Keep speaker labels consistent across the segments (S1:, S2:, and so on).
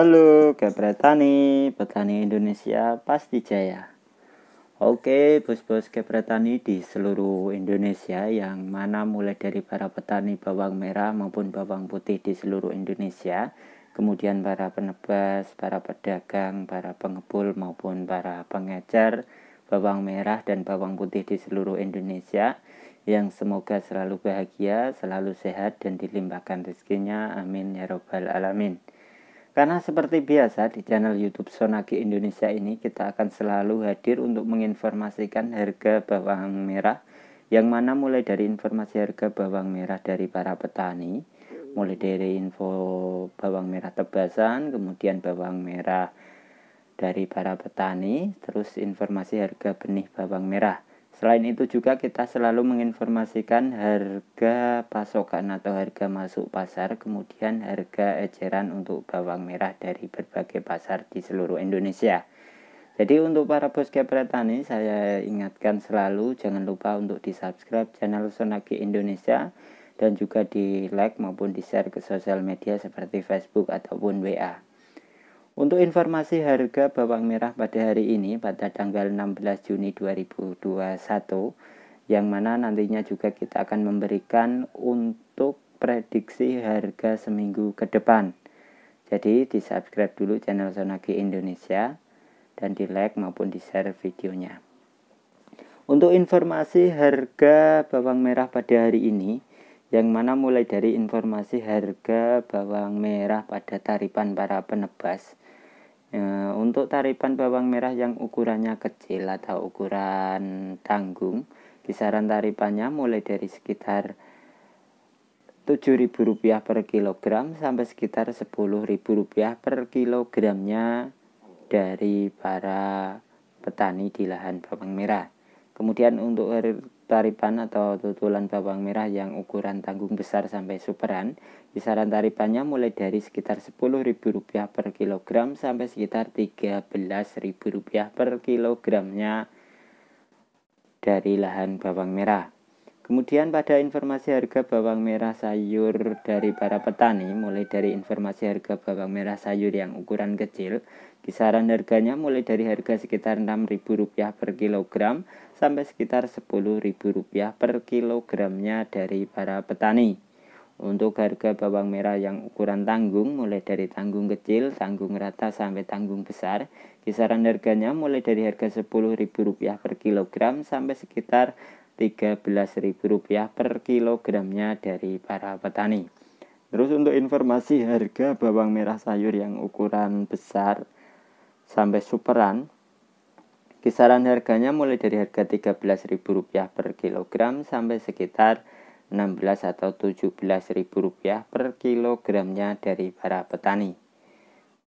S1: Halo Kepretani, petani Indonesia pasti jaya. Oke, bos-bos Kepretani di seluruh Indonesia yang mana mulai dari para petani bawang merah maupun bawang putih di seluruh Indonesia, kemudian para penebas, para pedagang, para pengepul maupun para pengecer bawang merah dan bawang putih di seluruh Indonesia yang semoga selalu bahagia, selalu sehat dan dilimpahkan rezekinya. Amin ya robbal alamin. Karena seperti biasa di channel YouTube Sonagi Indonesia ini kita akan selalu hadir untuk menginformasikan harga bawang merah yang mana mulai dari informasi harga bawang merah dari para petani, mulai dari info bawang merah tebasan, kemudian bawang merah dari para petani, terus informasi harga benih bawang merah. Selain itu juga kita selalu menginformasikan harga pasokan atau harga masuk pasar, kemudian harga eceran untuk bawang merah dari berbagai pasar di seluruh Indonesia. Jadi untuk para bos kepret tani saya ingatkan selalu jangan lupa untuk di subscribe channel Sonaki Indonesia dan juga di like maupun di share ke sosial media seperti Facebook ataupun WA. Untuk informasi harga bawang merah pada hari ini pada tanggal 16 Juni 2021 yang mana nantinya juga kita akan memberikan untuk prediksi harga seminggu ke depan. Jadi di subscribe dulu channel Sonagi Indonesia dan di like maupun di share videonya. Untuk informasi harga bawang merah pada hari ini yang mana mulai dari informasi harga bawang merah pada tarifan para penebas Ya, untuk taripan bawang merah yang ukurannya kecil atau ukuran tanggung, kisaran taripannya mulai dari sekitar Rp7.000 per kilogram sampai sekitar Rp10.000 per kilogramnya dari para petani di lahan bawang merah. Kemudian untuk er- taripan atau tutulan bawang merah yang ukuran tanggung besar sampai superan, kisaran taripannya mulai dari sekitar Rp10.000 per kilogram sampai sekitar Rp13.000 per kilogramnya dari lahan bawang merah. Kemudian pada informasi harga bawang merah sayur dari para petani, mulai dari informasi harga bawang merah sayur yang ukuran kecil, kisaran harganya mulai dari harga sekitar Rp6.000 per kilogram sampai sekitar Rp10.000 per kilogramnya dari para petani. Untuk harga bawang merah yang ukuran tanggung mulai dari tanggung kecil, tanggung rata sampai tanggung besar, kisaran harganya mulai dari harga Rp10.000 per kilogram sampai sekitar Rp13.000 per kilogramnya dari para petani. Terus untuk informasi harga bawang merah sayur yang ukuran besar sampai superan Kisaran harganya mulai dari harga Rp13.000 per kilogram sampai sekitar 16 atau 17.000 rupiah per kilogramnya dari para petani.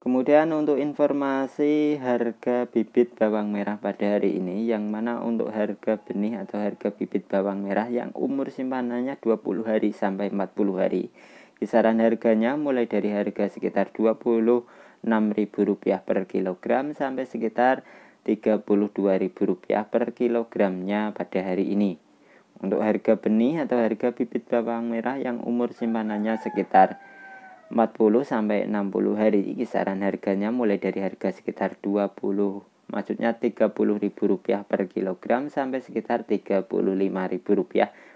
S1: Kemudian untuk informasi harga bibit bawang merah pada hari ini yang mana untuk harga benih atau harga bibit bawang merah yang umur simpanannya 20 hari sampai 40 hari. Kisaran harganya mulai dari harga sekitar Rp26.000 per kilogram sampai sekitar Rp32.000 per kilogramnya pada hari ini. Untuk harga benih atau harga bibit bawang merah yang umur simpanannya sekitar 40 sampai 60 hari kisaran harganya mulai dari harga sekitar 20 maksudnya Rp30.000 per kilogram sampai sekitar Rp35.000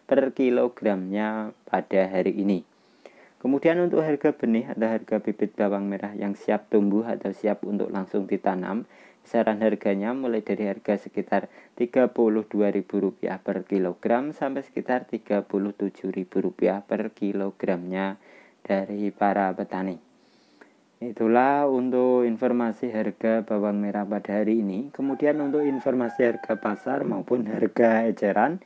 S1: per kilogramnya pada hari ini. Kemudian untuk harga benih atau harga bibit bawang merah yang siap tumbuh atau siap untuk langsung ditanam, kisaran harganya mulai dari harga sekitar Rp32.000 per kilogram sampai sekitar Rp37.000 per kilogramnya dari para petani. Itulah untuk informasi harga bawang merah pada hari ini. Kemudian untuk informasi harga pasar maupun harga eceran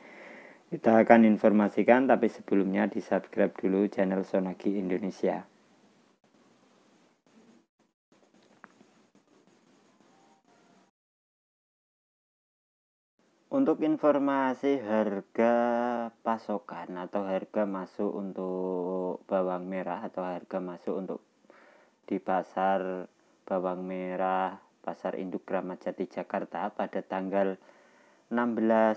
S1: kita akan informasikan tapi sebelumnya di subscribe dulu channel Sonagi Indonesia. Untuk informasi harga pasokan atau harga masuk untuk bawang merah atau harga masuk untuk di pasar bawang merah Pasar Induk Gramat Jati Jakarta pada tanggal 16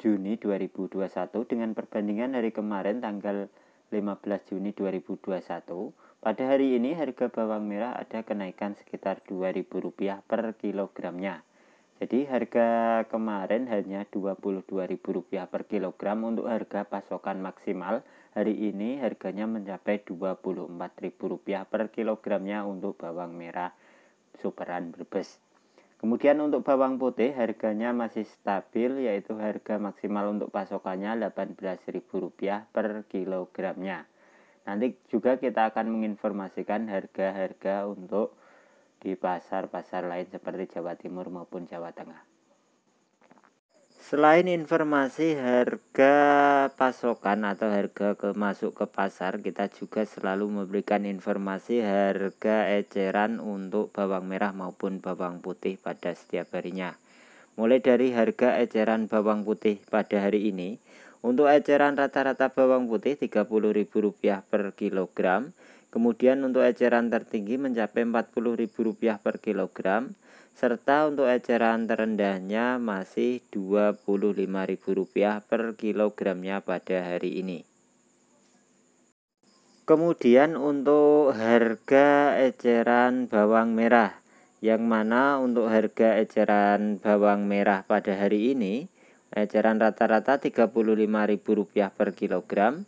S1: Juni 2021 dengan perbandingan hari kemarin tanggal 15 Juni 2021 pada hari ini harga bawang merah ada kenaikan sekitar 2.000 rupiah per kilogramnya jadi harga kemarin hanya Rp22.000 per kilogram untuk harga pasokan maksimal. Hari ini harganya mencapai Rp24.000 per kilogramnya untuk bawang merah superan berbes. Kemudian untuk bawang putih harganya masih stabil yaitu harga maksimal untuk pasokannya Rp18.000 per kilogramnya. Nanti juga kita akan menginformasikan harga-harga untuk di pasar-pasar lain seperti Jawa Timur maupun Jawa Tengah. Selain informasi harga pasokan atau harga ke masuk ke pasar, kita juga selalu memberikan informasi harga eceran untuk bawang merah maupun bawang putih pada setiap harinya. Mulai dari harga eceran bawang putih pada hari ini, untuk eceran rata-rata bawang putih Rp30.000 per kilogram, Kemudian untuk eceran tertinggi mencapai Rp40.000 per kilogram serta untuk eceran terendahnya masih Rp25.000 per kilogramnya pada hari ini. Kemudian untuk harga eceran bawang merah yang mana untuk harga eceran bawang merah pada hari ini eceran rata-rata Rp35.000 per kilogram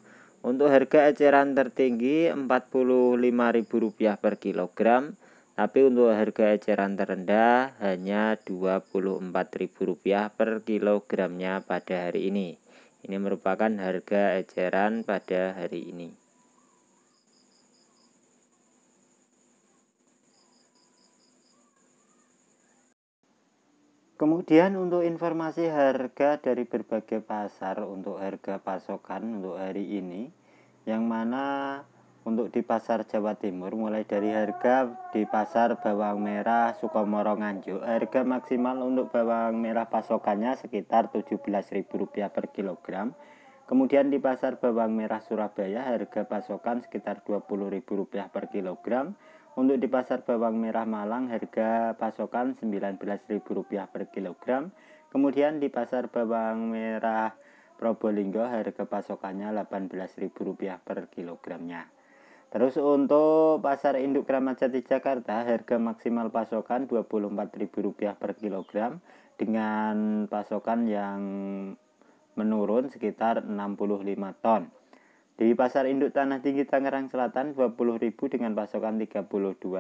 S1: untuk harga eceran tertinggi Rp45.000 per kilogram, tapi untuk harga eceran terendah hanya Rp24.000 per kilogramnya pada hari ini. Ini merupakan harga eceran pada hari ini. Kemudian untuk informasi harga dari berbagai pasar untuk harga pasokan untuk hari ini yang mana untuk di pasar Jawa Timur mulai dari harga di pasar bawang merah Sukomoro Nganjuk harga maksimal untuk bawang merah pasokannya sekitar Rp17.000 per kilogram kemudian di pasar bawang merah Surabaya harga pasokan sekitar Rp20.000 per kilogram untuk di pasar bawang merah Malang harga pasokan Rp19.000 per kilogram. Kemudian di pasar bawang merah Probolinggo harga pasokannya Rp18.000 per kilogramnya. Terus untuk pasar induk Kramat Jati Jakarta harga maksimal pasokan Rp24.000 per kilogram dengan pasokan yang menurun sekitar 65 ton. Di pasar induk Tanah Tinggi Tangerang Selatan 20.000 dengan pasokan 32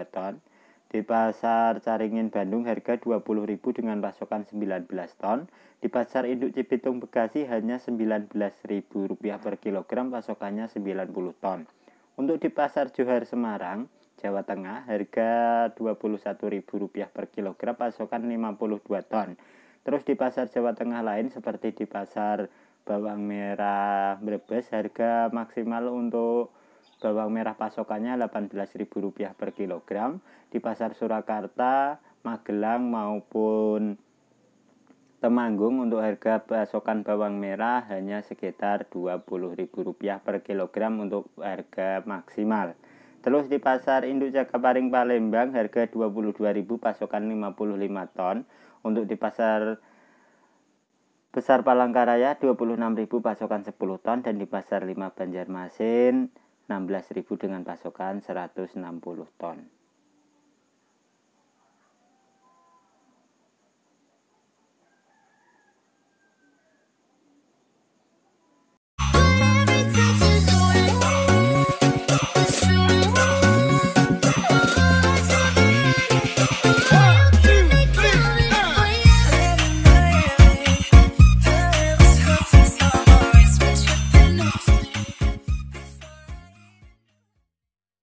S1: ton. Di pasar Caringin Bandung harga 20.000 dengan pasokan 19 ton. Di pasar induk Cipitung Bekasi hanya 19.000 rupiah per kilogram pasokannya 90 ton. Untuk di pasar Johar Semarang Jawa Tengah harga 21.000 rupiah per kilogram pasokan 52 ton. Terus di pasar Jawa Tengah lain seperti di pasar bawang merah Brebes harga maksimal untuk bawang merah pasokannya Rp18.000 per kilogram di pasar Surakarta, Magelang maupun Temanggung untuk harga pasokan bawang merah hanya sekitar Rp20.000 per kilogram untuk harga maksimal. Terus di pasar induk Jakabaring Palembang harga rp 22.000 pasokan 55 ton. Untuk di pasar Besar Palangkaraya 26.000 pasokan 10 ton dan di Pasar 5 Banjarmasin 16.000 dengan pasokan 160 ton.